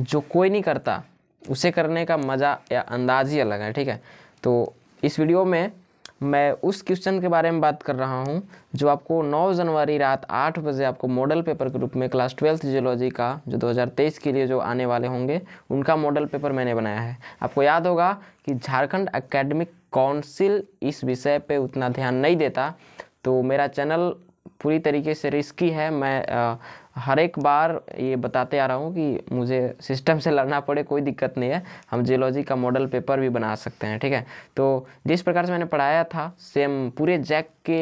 जो कोई नहीं करता उसे करने का मज़ा या अंदाज ही अलग है ठीक है तो इस वीडियो में मैं उस क्वेश्चन के बारे में बात कर रहा हूँ जो आपको 9 जनवरी रात 8 बजे आपको मॉडल पेपर के रूप में क्लास ट्वेल्थ जियोलॉजी का जो 2023 के लिए जो आने वाले होंगे उनका मॉडल पेपर मैंने बनाया है आपको याद होगा कि झारखंड एकेडमिक काउंसिल इस विषय पे उतना ध्यान नहीं देता तो मेरा चैनल पूरी तरीके से रिस्की है मैं आ, हर एक बार ये बताते आ रहा हूँ कि मुझे सिस्टम से लड़ना पड़े कोई दिक्कत नहीं है हम जियोलॉजी का मॉडल पेपर भी बना सकते हैं ठीक है तो जिस प्रकार से मैंने पढ़ाया था सेम पूरे जैक के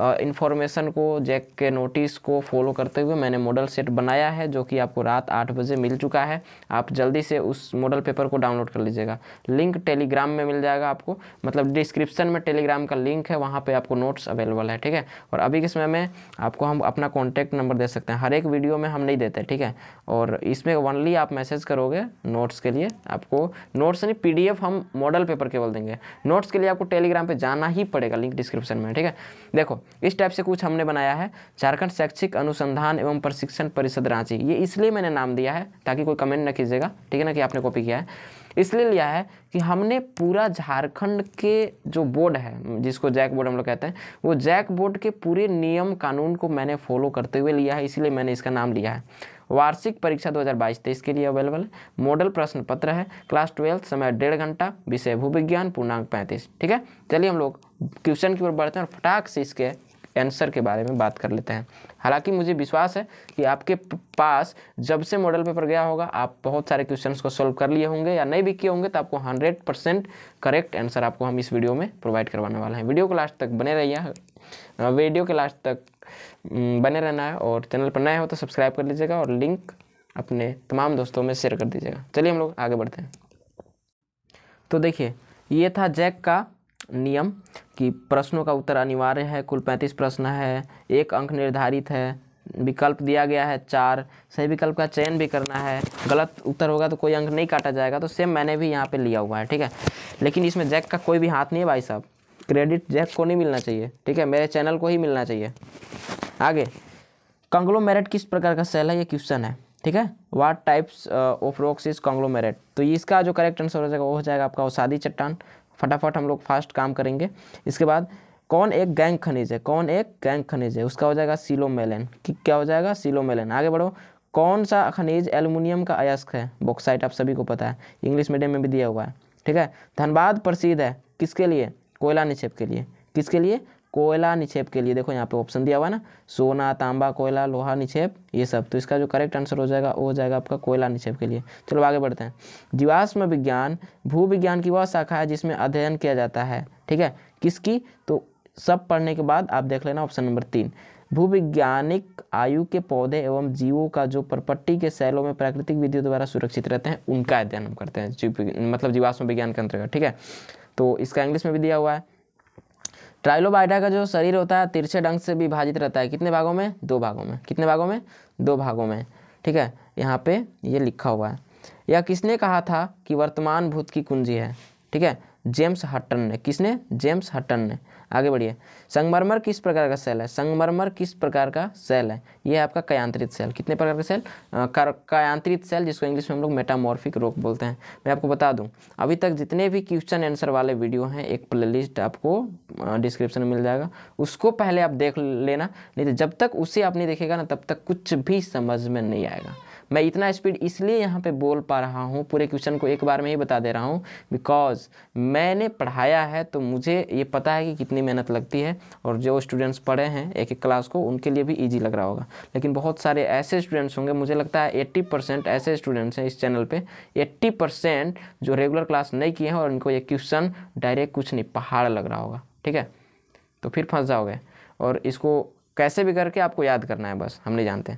इन्फॉर्मेशन को जैक के नोटिस को फॉलो करते हुए मैंने मॉडल सेट बनाया है जो कि आपको रात आठ बजे मिल चुका है आप जल्दी से उस मॉडल पेपर को डाउनलोड कर लीजिएगा लिंक टेलीग्राम में मिल जाएगा आपको मतलब डिस्क्रिप्शन में टेलीग्राम का लिंक है वहाँ पर आपको नोट्स अवेलेबल है ठीक है और अभी के समय में आपको हम अपना कॉन्टैक्ट नंबर दे सकते हैं हर एक वीडियो में हम नहीं देते ठीक है और इसमें वनली आप मैसेज करोगे नोट्स के लिए आपको नोट्स यानी पी हम मॉडल पेपर केवल देंगे नोट्स के लिए आपको टेलीग्राम पर जाना ही पड़ेगा लिंक डिस्क्रिप्शन में ठीक है देखो इस टाइप से कुछ हमने बनाया है झारखंड शैक्षिक अनुसंधान एवं प्रशिक्षण परिषद रांची ये इसलिए मैंने नाम दिया है ताकि कोई कमेंट ना कीजिएगा ठीक है ना कि आपने कॉपी किया है इसलिए लिया है कि हमने पूरा झारखंड के जो बोर्ड है जिसको जैक बोर्ड हम लोग कहते हैं वो जैक बोर्ड के पूरे नियम कानून को मैंने फॉलो करते हुए लिया है इसलिए मैंने इसका नाम लिया है वार्षिक परीक्षा 2022-23 के लिए अवेलेबल है मॉडल प्रश्न पत्र है क्लास ट्वेल्थ समय डेढ़ घंटा विषय भूविज्ञान पूर्णांक पैंतीस ठीक है चलिए हम लोग क्वेश्चन की ओर बढ़ते हैं और फटाक से इसके एंसर के बारे में बात कर लेते हैं हालांकि मुझे विश्वास है कि आपके पास जब से मॉडल पेपर गया होगा आप बहुत सारे क्वेश्चन को सॉल्व कर लिए होंगे या नहीं भी किए होंगे तो आपको हंड्रेड परसेंट करेक्ट आंसर आपको हम इस वीडियो में प्रोवाइड करवाने वाले हैं वीडियो को लास्ट तक बने रहिए वीडियो के लास्ट तक बने रहना है और चैनल पर नए हो तो सब्सक्राइब कर लीजिएगा और लिंक अपने तमाम दोस्तों में शेयर कर दीजिएगा चलिए हम लोग आगे बढ़ते हैं तो देखिए ये था जैक का नियम कि प्रश्नों का उत्तर अनिवार्य है कुल पैंतीस प्रश्न है एक अंक निर्धारित है विकल्प दिया गया है चार सही विकल्प का चयन भी करना है गलत उत्तर होगा तो कोई अंक नहीं काटा जाएगा तो सेम मैंने भी यहाँ पे लिया हुआ है ठीक है लेकिन इसमें जैक का कोई भी हाथ नहीं है भाई साहब क्रेडिट जैक को नहीं मिलना चाहिए ठीक है मेरे चैनल को ही मिलना चाहिए आगे कंग्लोमेरेट किस प्रकार का सेल है ये क्वेश्चन है ठीक है what types of rocks is conglomerate तो इसका जो करेक्ट आंसर हो जाएगा वो हो जाएगा आपका उसादी चट्टान फटाफट हम लोग फास्ट काम करेंगे इसके बाद कौन एक गैंग खनिज है कौन एक गैंग खनिज है उसका हो जाएगा सिलोमेलन क्या हो जाएगा सिलोमेलन आगे बढ़ो कौन सा खनिज एल्यूमिनियम का अयस्क है बॉक्साइट आप सभी को पता है इंग्लिश मीडियम में भी दिया हुआ है ठीक है धनबाद प्रसिद्ध है किसके लिए कोयला निक्षेप के लिए किसके लिए कोयला निक्षेप के लिए देखो यहाँ पे ऑप्शन दिया हुआ ना सोना तांबा कोयला लोहा निक्षेप ये सब तो इसका जो करेक्ट आंसर हो जाएगा वो हो जाएगा आपका कोयला निक्षेप के लिए चलो आगे बढ़ते हैं जीवाश्म विज्ञान भू विज्ञान की वह शाखा है जिसमें अध्ययन किया जाता है ठीक है किसकी तो सब पढ़ने के बाद आप देख लेना ऑप्शन नंबर तीन भूविज्ञानिक आयु के पौधे एवं जीवों का जो प्रपट्टी के सेलों में प्राकृतिक विधियों द्वारा सुरक्षित रहते हैं उनका अध्ययन हम करते हैं जीव मतलब जीवाश्म विज्ञान के अंतर्गत ठीक है तो इसका इंग्लिश में भी दिया हुआ है ट्राइलोबाइडा का जो शरीर होता है तिरछे ढंग से विभाजित रहता है कितने भागों में दो भागों में कितने भागों में दो भागों में ठीक है यहाँ पे ये लिखा हुआ है यह किसने कहा था कि वर्तमान भूत की कुंजी है ठीक है जेम्स हटन ने किसने जेम्स हटन ने आगे बढ़िए संगमरमर किस प्रकार का सेल है संगमरमर किस प्रकार का सेल है ये आपका कयांत्रित सेल कितने प्रकार का सेल कयांत्रित सेल जिसको इंग्लिश में हम लोग मेटामॉर्फिक रोग बोलते हैं मैं आपको बता दूँ अभी तक जितने भी क्वेश्चन आंसर वाले वीडियो हैं एक प्लेलिस्ट आपको डिस्क्रिप्शन में मिल जाएगा उसको पहले आप देख लेना नहीं तो जब तक उसे आप नहीं देखेगा ना तब तक कुछ भी समझ में नहीं आएगा मैं इतना स्पीड इसलिए यहाँ पे बोल पा रहा हूँ पूरे क्वेश्चन को एक बार में ही बता दे रहा हूँ बिकॉज मैंने पढ़ाया है तो मुझे ये पता है कि कितनी मेहनत लगती है और जो स्टूडेंट्स पढ़े हैं एक एक क्लास को उनके लिए भी ईजी लग रहा होगा लेकिन बहुत सारे ऐसे स्टूडेंट्स होंगे मुझे लगता है एट्टी ऐसे स्टूडेंट्स हैं इस चैनल पर एट्टी जो रेगुलर क्लास नहीं किए हैं और इनको ये क्वेश्चन डायरेक्ट कुछ नहीं पहाड़ लग रहा होगा ठीक है तो फिर फंस जाओगे और इसको कैसे भी करके आपको याद करना है बस हम नहीं जानते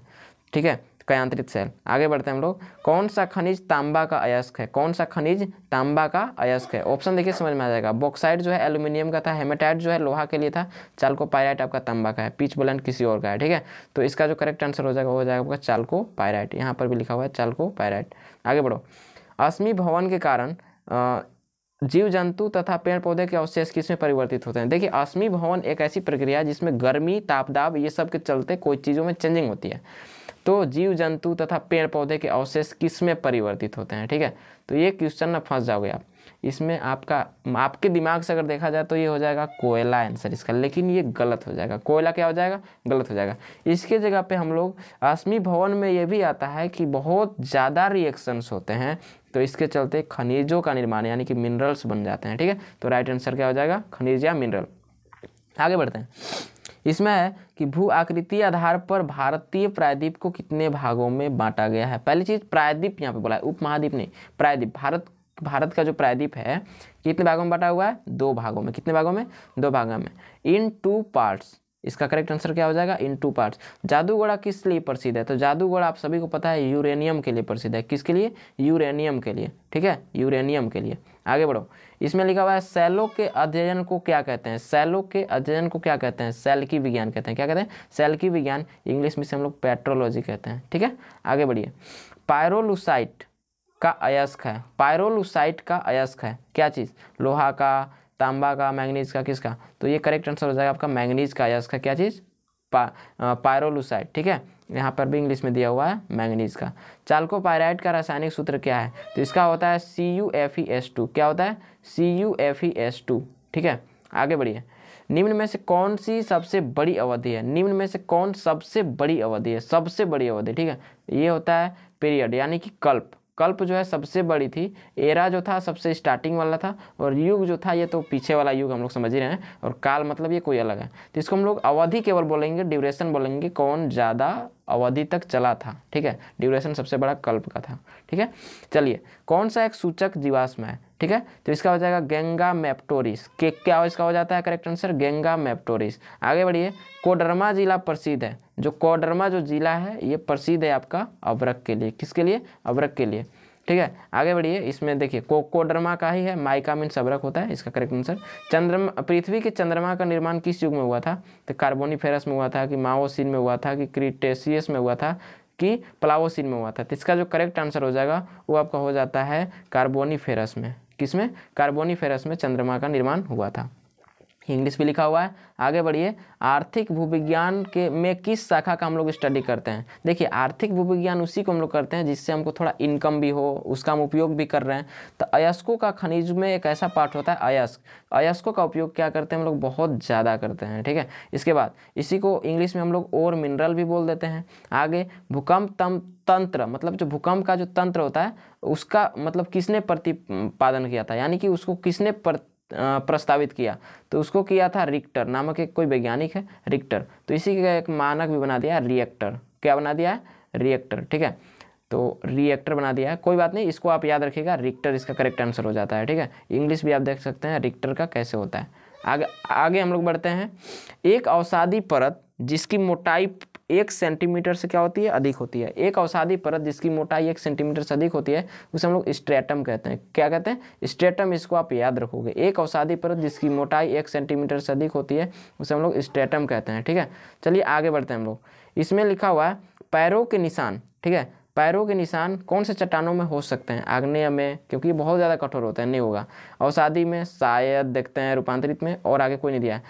ठीक है कयांत्रित सेल आगे बढ़ते हैं हम लोग कौन सा खनिज तांबा का अयस्क है कौन सा खनिज तांबा का अयस्क है ऑप्शन देखिए समझ में आ जाएगा बॉक्साइड जो है एल्यूमिनियम का था हेमेटाइट जो है लोहा के लिए था चालको पायराइट आपका तांबा का है पीच ब्लंट किसी और का है ठीक है तो इसका जो करेक्ट आंसर हो जाएगा वो हो जाएगा आपका चालको पायराइट यहाँ पर भी लिखा हुआ है चालको पायराइट आगे बढ़ो अश्मी भवन के कारण जीव जंतु तथा पेड़ पौधे के अवशेष किसमें परिवर्तित होते हैं देखिए अश्मी भवन एक ऐसी प्रक्रिया है जिसमें गर्मी तापदाब ये सब के चलते कोई चीज़ों में चेंजिंग होती है तो जीव जंतु तथा पेड़ पौधे के अवशेष किस में परिवर्तित होते हैं ठीक है तो ये क्वेश्चन ना फंस जाओगे आप इसमें आपका आपके दिमाग से अगर देखा जाए तो ये हो जाएगा कोयला आंसर इसका लेकिन ये गलत हो जाएगा कोयला क्या हो जाएगा गलत हो जाएगा इसके जगह पे हम लोग आसमी भवन में ये भी आता है कि बहुत ज़्यादा रिएक्शंस होते हैं तो इसके चलते खनिजों का निर्माण यानी कि मिनरल्स बन जाते हैं ठीक है तो राइट आंसर क्या हो जाएगा खनिज या मिनरल आगे बढ़ते हैं इसमें है कि भू आकृति आधार पर भारतीय प्रायद्वीप को कितने भागों में बांटा गया है पहली चीज़ प्रायद्वीप यहाँ पे बोला है उप महाद्वीप नहीं प्रायद्वीप भारत भारत का जो प्रायद्वीप है कितने भागों में बांटा हुआ है दो भागों में कितने भागों में दो भागों में इन टू पार्ट्स इसका करेक्ट आंसर क्या हो जाएगा इन टू पार्ट्स जादूगोड़ा किस लिए प्रसिद्ध है तो जादूगोड़ा आप सभी को पता है यूरेनियम के लिए प्रसिद्ध है किसके लिए यूरेनियम के लिए ठीक है यूरेनियम के लिए आगे बढ़ो इसमें लिखा हुआ है सेलो के अध्ययन को क्या कहते हैं सेलो के अध्ययन को क्या कहते हैं सेल की विज्ञान कहते हैं क्या कहते हैं सेल की विज्ञान इंग्लिश में से हम लोग पेट्रोलॉजी कहते हैं ठीक है आगे बढ़िए पायरोलुसाइट का अयस्क है पायरोलुसाइट का अयस्क है क्या चीज़ लोहा का तांबा का मैंगनीज का किसका तो ये करेक्ट आंसर हो जाएगा आपका मैंगनीज का या इसका क्या चीज़ पा पायरोलूसाइड ठीक है यहाँ पर भी इंग्लिश में दिया हुआ है मैंगनीज का चालको पायराइड का रासायनिक सूत्र क्या है तो इसका होता है C U F E S two क्या होता है C U F E S two ठीक है आगे बढ़िए निम्न में से कौन सी सबसे बड़ी अवधि है निम्न में से कौन सबसे बड़ी अवधि है सबसे बड़ी अवधि ठीक है ये होता है पीरियड यानी कि कल्प कल्प जो है सबसे बड़ी थी एरा जो था सबसे स्टार्टिंग वाला था और युग जो था ये तो पीछे वाला युग हम लोग समझ ही रहे हैं और काल मतलब ये कोई अलग है तो इसको हम लोग अवधि केवल बोलेंगे ड्यूरेशन बोलेंगे कौन ज़्यादा अवधि तक चला था ठीक है ड्यूरेशन सबसे बड़ा कल्प का था ठीक है चलिए कौन सा एक सूचक जीवाश्म है ठीक है तो इसका हो जाएगा गेंगा मैप्टोरिस के क्या हो इसका हो जाता है करेक्ट आंसर गेंगा मैप्टोरिस आगे बढ़िए कोडरमा जिला प्रसिद्ध है जो कोडरमा जो जिला है ये प्रसिद्ध है आपका अवरक के लिए किसके लिए अवरक के लिए ठीक है आगे बढ़िए इसमें देखिए कोडरमा का ही है माइका मीन सबरक होता है इसका करेक्ट आंसर चंद्रमा पृथ्वी के चंद्रमा का निर्माण किस युग में हुआ था तो कार्बोनिफेरस में हुआ था कि माओसिन में हुआ था कि क्रिटेसियस में हुआ था कि प्लावोसिन में हुआ था तो इसका जो करेक्ट आंसर हो जाएगा वो आपका हो जाता है कार्बोनिफेरस में किसमें कार्बोनीफेरस में चंद्रमा का निर्माण हुआ था इंग्लिश भी लिखा हुआ है आगे बढ़िए आर्थिक भूविज्ञान के में किस शाखा का हम लोग स्टडी करते हैं देखिए आर्थिक भूविज्ञान उसी को हम लोग करते हैं जिससे हमको थोड़ा इनकम भी हो उसका हम उपयोग भी कर रहे हैं तो अयस्कों का खनिज में एक ऐसा पार्ट होता है अयस्क अयस्कों का उपयोग क्या करते हैं हम लोग बहुत ज़्यादा करते हैं ठीक है इसके बाद इसी को इंग्लिश में हम लोग और मिनरल भी बोल देते हैं आगे भूकंप तम तंत्र मतलब जो भूकंप का जो तंत्र होता है उसका मतलब किसने प्रतिपादन किया था यानी कि उसको किसने प्रस्तावित किया तो उसको किया था रिक्टर नामक एक कोई वैज्ञानिक है रिक्टर तो इसी का एक मानक भी बना दिया है रिएक्टर क्या बना दिया है रिएक्टर ठीक है तो रिएक्टर बना दिया है कोई बात नहीं इसको आप याद रखिएगा रिक्टर इसका करेक्ट आंसर हो जाता है ठीक है इंग्लिश भी आप देख सकते हैं रिक्टर का कैसे होता है आगे आगे हम लोग बढ़ते हैं एक औसादी परत जिसकी मोटाई एक सेंटीमीटर से क्या होती है अधिक होती है एक अवसादी परत जिसकी मोटाई एक सेंटीमीटर से अधिक होती है उसे हम लोग स्ट्रेटम कहते हैं क्या कहते हैं स्ट्रेटम इसको आप याद रखोगे एक अवसादी परत जिसकी मोटाई एक सेंटीमीटर से अधिक होती है उसे हम लोग स्ट्रेटम कहते हैं ठीक है चलिए आगे बढ़ते हैं हम लोग इसमें लिखा हुआ है पैरों के निशान ठीक है पैरों के निशान कौन से चट्टानों में हो सकते हैं आग्नेय में क्योंकि बहुत ज़्यादा कठोर होता है नहीं होगा और शादी में शायद देखते हैं रूपांतरित में और आगे कोई नहीं दिया है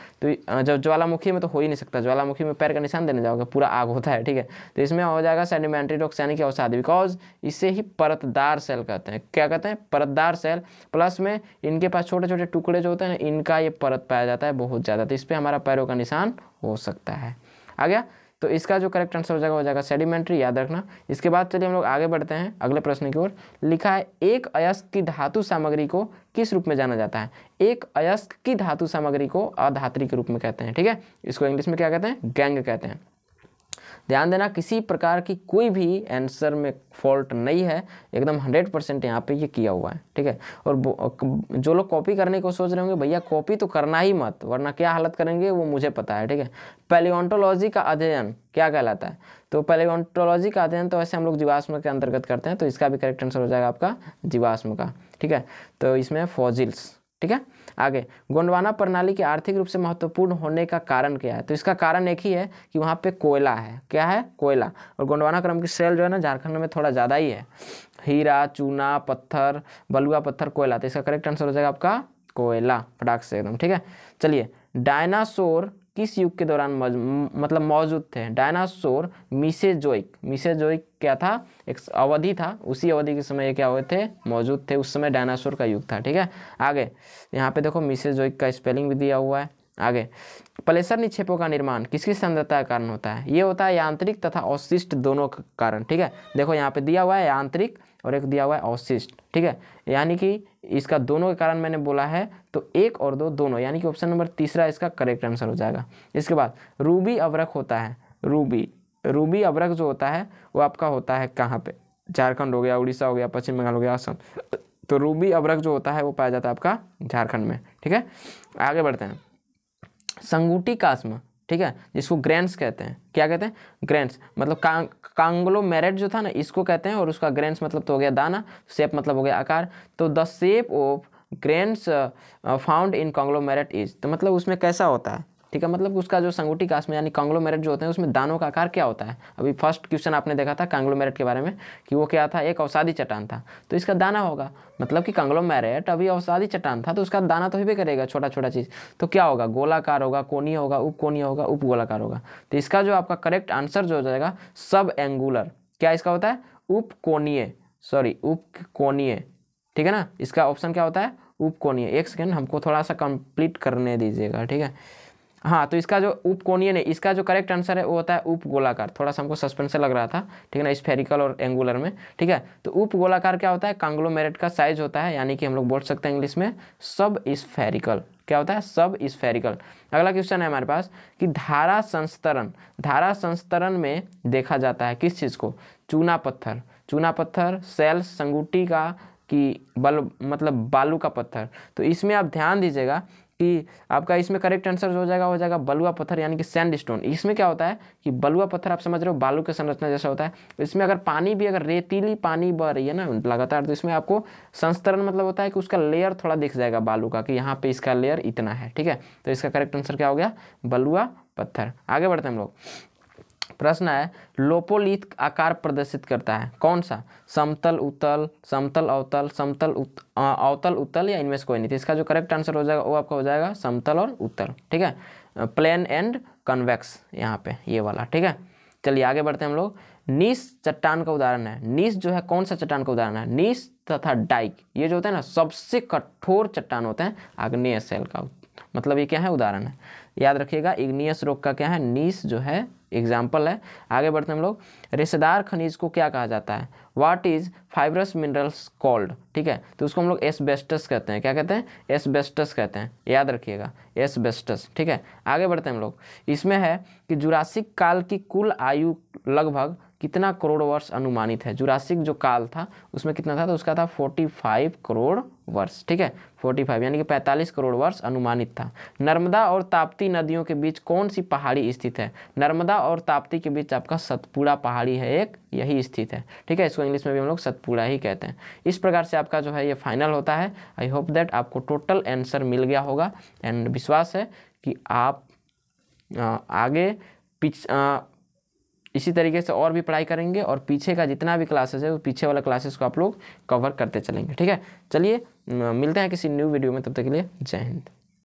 तो जब ज्वालामुखी में तो हो ही नहीं सकता ज्वालामुखी में पैर का निशान देने जाओगे पूरा आग होता है ठीक है तो इसमें हो जाएगा सेडिमेंट्री रॉक्स यानी कि अवसादी बिकॉज इसे ही परतदार सेल कहते हैं क्या कहते हैं परतदार सेल प्लस में इनके पास छोटे छोटे टुकड़े जो होते हैं ना इनका ये परत पाया जाता है बहुत ज़्यादा तो इस पर हमारा पैरों का निशान हो सकता है आ गया तो इसका जो करेक्ट आंसर हो जाएगा हो जाएगा सेडिमेंट्री याद रखना इसके बाद चलिए हम लोग आगे बढ़ते हैं अगले प्रश्न की ओर लिखा है एक अयस्क की धातु सामग्री को किस रूप में जाना जाता है एक अयस्क की धातु सामग्री को अधात्री के रूप में कहते हैं ठीक है इसको इंग्लिश में क्या कहते हैं गैंग कहते हैं ध्यान देना किसी प्रकार की कोई भी आंसर में फॉल्ट नहीं है एकदम हंड्रेड परसेंट यहाँ पर ये किया हुआ है ठीक है और जो लोग कॉपी करने को सोच रहे होंगे भैया कॉपी तो करना ही मत वरना क्या हालत करेंगे वो मुझे पता है ठीक है पेलियोन्टोलॉजी का अध्ययन क्या कहलाता है तो पेलियोन्टोलॉजी का अध्ययन तो ऐसे हम लोग जीवाश्म के अंतर्गत करते हैं तो इसका भी करेक्ट आंसर हो जाएगा आपका जीवाश्म का ठीक है तो इसमें फॉजिल्स ठीक है आगे गोंडवाना प्रणाली के आर्थिक रूप से महत्वपूर्ण होने का कारण क्या है तो इसका कारण एक ही है कि वहाँ पे कोयला है क्या है कोयला और गोंडवाना क्रम की सेल जो है ना झारखंड में थोड़ा ज़्यादा ही है हीरा चूना पत्थर बलुआ पत्थर कोयला तो इसका करेक्ट आंसर हो जाएगा आपका कोयला फटाक से एकदम ठीक है चलिए डायनासोर किस युग के दौरान मतलब मौजूद थे डायनासोर मिसेजोइक मिसेजोइक क्या था एक अवधि था उसी अवधि के समय ये क्या हुए थे मौजूद थे उस समय डायनासोर का युग था ठीक है आगे यहाँ पे देखो मिसेजोइक का स्पेलिंग भी दिया हुआ है आगे प्लेसर निक्षेपों का निर्माण किसकी सांद्रता का कारण होता है ये होता है यांत्रिक तथा अवशिष्ट दोनों कारण ठीक है देखो यहाँ पे दिया हुआ है यांत्रिक और एक दिया हुआ है अवशिष्ट ठीक है यानी कि इसका दोनों के कारण मैंने बोला है तो एक और दो दोनों यानी कि ऑप्शन नंबर तीसरा इसका करेक्ट आंसर हो जाएगा इसके बाद रूबी अवरक होता है रूबी रूबी अवरक जो होता है वो आपका होता है कहाँ पर झारखंड हो गया उड़ीसा हो गया पश्चिम बंगाल हो गया असम तो रूबी अवरक जो होता है वो पाया जाता है आपका झारखंड में ठीक है आगे बढ़ते हैं संगूटी कास्म ठीक है जिसको ग्रैंड्स कहते हैं क्या कहते हैं ग्रैंड्स मतलब कां, कांगलो मेरेट जो था ना इसको कहते हैं और उसका ग्रैंड्स मतलब तो हो गया दाना सेप मतलब हो गया आकार तो the shape of grains found in merit is तो मतलब उसमें कैसा होता है ठीक है मतलब उसका जो संगुटी कास्ट में यानी कांग्लोमेरेट जो होते हैं उसमें दानों का आकार क्या होता है अभी फर्स्ट क्वेश्चन आपने देखा था कांग्लोमेरेट के बारे में कि वो क्या था एक अवसादी चट्टान था तो इसका दाना होगा मतलब कि कांग्लोमेरेट अभी अवसादी चट्टान था तो उसका दाना तो ही भी करेगा छोटा छोटा चीज़ तो क्या होगा गोलाकार होगा कोनी होगा उप कोनी होगा उप गोलाकार होगा तो इसका जो आपका करेक्ट आंसर जो हो जाएगा सब एंगुलर क्या इसका होता है उप कोनीय सॉरी उप कोनीय ठीक है ना इसका ऑप्शन क्या होता है उप कोनीय एक सेकेंड हमको थोड़ा सा कंप्लीट करने दीजिएगा ठीक है हाँ तो इसका जो उप नहीं इसका जो करेक्ट आंसर है वो होता है उप गोलाकार थोड़ा सा हमको सस्पेंस लग रहा था ठीक है ना स्फेरिकल और एंगुलर में ठीक है तो उप गोलाकार क्या होता है कांग्लोमेरेट का साइज होता है यानी कि हम लोग बोल सकते हैं इंग्लिश में सब स्फेरिकल क्या होता है सब स्फेरिकल अगला क्वेश्चन है हमारे पास कि धारा संस्तरण धारा संस्तरण में देखा जाता है किस चीज़ को चूना पत्थर चूना पत्थर सेल्स संगूटी का कि बल मतलब बालू का पत्थर तो इसमें आप ध्यान दीजिएगा कि आपका इसमें करेक्ट आंसर हो जाएगा हो जाएगा बलुआ पत्थर यानी कि सैंड स्टोन इसमें क्या होता है कि बलुआ पत्थर आप समझ रहे हो बालू के संरचना जैसा होता है इसमें अगर पानी भी अगर रेतीली पानी बह रही है ना लगातार तो इसमें आपको संस्तरण मतलब होता है कि उसका लेयर थोड़ा दिख जाएगा बालू का कि यहाँ पर इसका लेयर इतना है ठीक है तो इसका करेक्ट आंसर क्या हो गया बलुआ पत्थर आगे बढ़ते हैं हम लोग प्रश्न है लोपोलित आकार प्रदर्शित करता है कौन सा समतल उतल समतल अवतल समतल उत, अवतल उतल या इनमें से कोई नहीं तो इसका जो करेक्ट आंसर हो जाएगा वो आपका हो जाएगा समतल और उतल ठीक है प्लेन एंड कन्वेक्स यहाँ पे ये वाला ठीक है चलिए आगे बढ़ते हैं हम लोग नीस चट्टान का उदाहरण है नीस जो है कौन सा चट्टान का उदाहरण है नीस तथा डाइक ये जो होते हैं ना सबसे कठोर चट्टान होते हैं आग्नेय सेल का मतलब ये क्या है उदाहरण है याद रखिएगा इग्नियस रोग का क्या है नीस जो है एग्जाम्पल है आगे बढ़ते हैं हम लोग रेशेदार खनिज को क्या कहा जाता है what is fibrous minerals called ठीक है तो उसको हम लोग एसबेस्टस कहते हैं क्या कहते हैं एसबेस्टस कहते हैं याद रखिएगा एसबेस्टस ठीक है आगे बढ़ते हैं हम लोग इसमें है कि जुरासिक काल की कुल आयु लगभग कितना करोड़ वर्ष अनुमानित है जुरासिक जो काल था उसमें कितना था तो उसका था फाइव करोड़ वर्ष ठीक है 45 यानी कि 45 करोड़ वर्ष अनुमानित था नर्मदा और ताप्ती नदियों के बीच कौन सी पहाड़ी स्थित है नर्मदा और ताप्ती के बीच आपका सतपुड़ा पहाड़ी है एक यही स्थित है ठीक है इसको इंग्लिश में भी हम लोग सतपुड़ा ही कहते हैं इस प्रकार से आपका जो है ये फाइनल होता है आई होप दैट आपको टोटल आंसर मिल गया होगा एंड विश्वास है कि आप आगे पिछ इसी तरीके से और भी पढ़ाई करेंगे और पीछे का जितना भी क्लासेस है वो पीछे वाला क्लासेस को आप लोग कवर करते चलेंगे ठीक है चलिए मिलते हैं किसी न्यू वीडियो में तब तक के लिए जय हिंद